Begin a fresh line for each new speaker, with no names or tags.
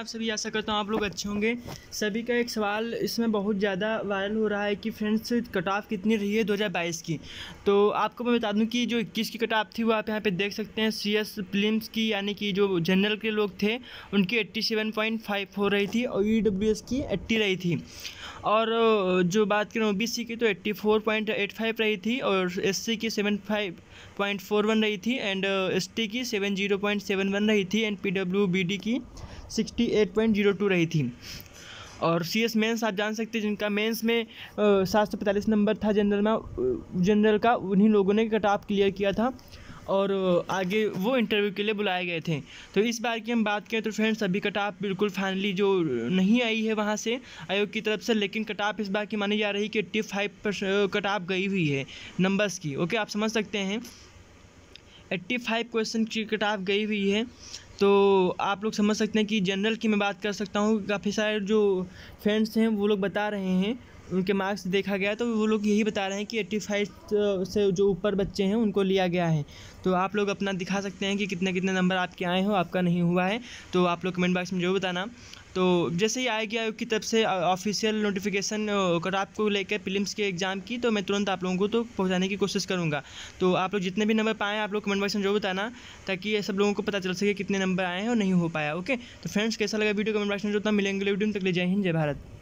आप सभी आशा करता हूँ आप लोग अच्छे होंगे सभी का एक सवाल इसमें बहुत ज़्यादा वायरल हो रहा है कि फ्रेंड्स कट ऑफ कितनी रही है बाईस की तो आपको मैं बता दूं कि जो 21 की कट ऑफ थी वो आप यहाँ पे देख सकते हैं सी एस प्लिम्स की यानी कि जो जनरल के लोग थे उनकी 87.5 हो रही थी और ई डब्ल्यू एस की एट्टी रही थी और जो बात करें ओ बी सी की तो फाइव रही थी और एस सी की वन रही थी एंड एस टी की वन रही थी and P W B D की sixty eight point zero two रही थी और सी एस मेन्स आप जान सकते हैं जिनका मेंस में सात सौ पैंतालीस नंबर था जनरल में जनरल का उन्हीं लोगों ने कट ऑफ क्लियर किया था और आगे वो इंटरव्यू के लिए बुलाए गए थे तो इस बार की हम बात करें तो फ्रेंड्स अभी कट ऑफ बिल्कुल फाइनली जो नहीं आई है वहाँ से आयोग की तरफ से लेकिन कट ऑफ इस बार की मानी जा रही कि एट्टी फाइव कट ऑफ गई हुई है नंबर्स की ओके आप समझ सकते हैं एट्टी फाइव क्वेश्चन की कट ऑफ गई हुई है तो आप लोग समझ सकते हैं कि जनरल की मैं बात कर सकता हूँ काफ़ी सारे जो फ्रेंड्स हैं वो लोग बता रहे हैं उनके मार्क्स देखा गया तो वो लोग यही बता रहे हैं कि एट्टी फाइव से जो ऊपर बच्चे हैं उनको लिया गया है तो आप लोग अपना दिखा सकते हैं कि कितने कितने नंबर आपके आए हो आपका नहीं हुआ है तो आप लोग कमेंट बॉक्स में जरूर बताना तो जैसे ही आएगी आयोग की तरफ से ऑफिशियल नोटिफिकेशन अगर आपको लेकर फिल्म्स के एग्ज़ाम की तो मैं तुरंत आप लोगों को तो पहुंचाने की कोशिश करूंगा तो आप लोग जितने भी नंबर पाए आप लोग कमेंट बॉक्स में जरूर बताना ताकि ये सब लोगों को पता चल सके कितने नंबर आए हैं और नहीं हो पाया ओके तो फ्रेंड्स कैसा लगा वीडियो कमेंट बॉक्स में जो मिलेंगे वीडियो तक ले जय हिंद जय भारत